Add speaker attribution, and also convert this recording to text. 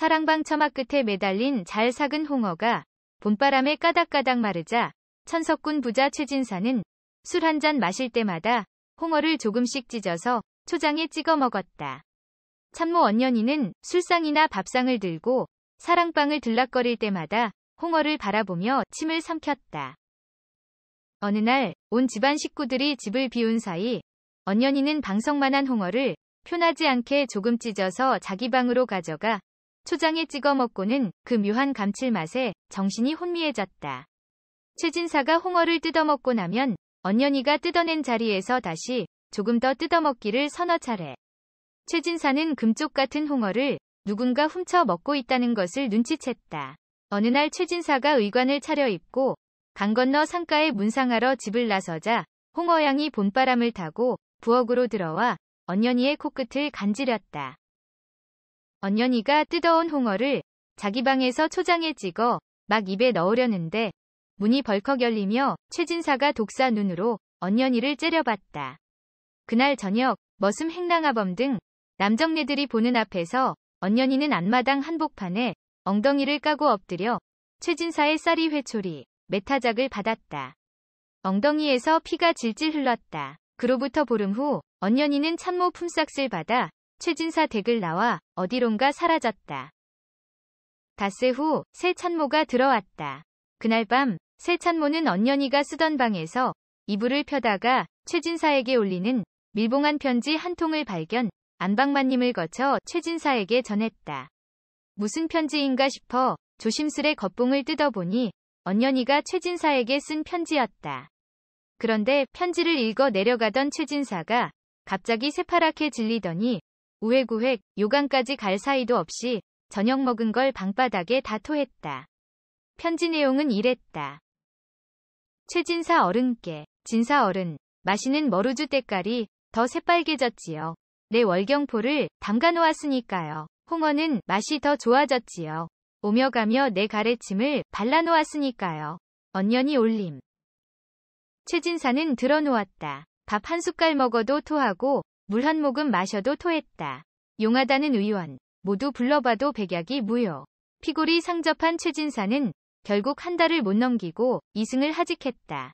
Speaker 1: 사랑방 처마 끝에 매달린 잘 삭은 홍어가 봄바람에 까닥까닥 마르자 천석군 부자 최진사는 술 한 잔 마실 때마다 홍어를 조금씩 찢어서 초장에 찍어 먹었다. 참모 언년이는 술상이나 밥상을 들고 사랑방을 들락거릴 때마다 홍어를 바라보며 침을 삼켰다. 어느 날 온 집안 식구들이 집을 비운 사이 언년이는 방석만한 홍어를 표나지 않게 조금 찢어서 자기 방으로 가져가 초장에 찍어 먹고는 그 묘한 감칠맛에 정신이 혼미해졌다. 최진사가 홍어를 뜯어먹고 나면 언년이가 뜯어낸 자리에서 다시 조금 더 뜯어먹기를 서너 차례. 최진사는 금쪽 같은 홍어를 누군가 훔쳐 먹고 있다는 것을 눈치챘다. 어느 날 최진사가 의관을 차려입고 강 건너 상가에 문상하러 집을 나서자 홍어양이 봄바람을 타고 부엌으로 들어와 언년이의 코끝을 간지렸다. 언년이가 뜨더운 홍어를 자기 방에서 초장에 찍어 막 입에 넣으려는데 문이 벌컥 열리며 최진사가 독사 눈으로 언년이를 째려봤다. 그날 저녁 머슴 행랑아범 등 남정네들이 보는 앞에서 언년이는 안마당 한복판에 엉덩이를 까고 엎드려 최진사의 쌀이 회초리 메타작을 받았다. 엉덩이에서 피가 질질 흘렀다. 그로부터 보름 후 언년이는 참모 품삯을 받아 최진사 댁을 나와 어디론가 사라졌다. 닷새 후 새 찬모가 들어왔다. 그날 밤 새 찬모는 언년이가 쓰던 방에서 이불을 펴다가 최진사에게 올리는 밀봉한 편지 한 통을 발견 안방마님을 거쳐 최진사에게 전했다. 무슨 편지인가 싶어 조심스레 겉봉을 뜯어보니 언년이가 최진사에게 쓴 편지였다. 그런데 편지를 읽어 내려가던 최진사가 갑자기 새파랗게 질리더니 우회구획 요강까지 갈 사이도 없이 저녁 먹은 걸 방바닥에 다 토했다. 편지 내용은 이랬다. 최진사 어른께 진사 어른 마시는 머루주 때깔이 더 새빨개졌지요. 내 월경포를 담가 놓았으니까요. 홍어는 맛이 더 좋아졌지요. 오며 가며 내 가래침을 발라 놓았으니까요. 언년이 올림. 최진사는 들어 놓았다. 밥 한 숟갈 먹어도 토하고 물한 모금 마셔도 토했다. 용하다는 의원. 모두 불러봐도 백약이 무효. 피골이 상접한 최진사는 결국 한 달을 못 넘기고 이승을 하직했다.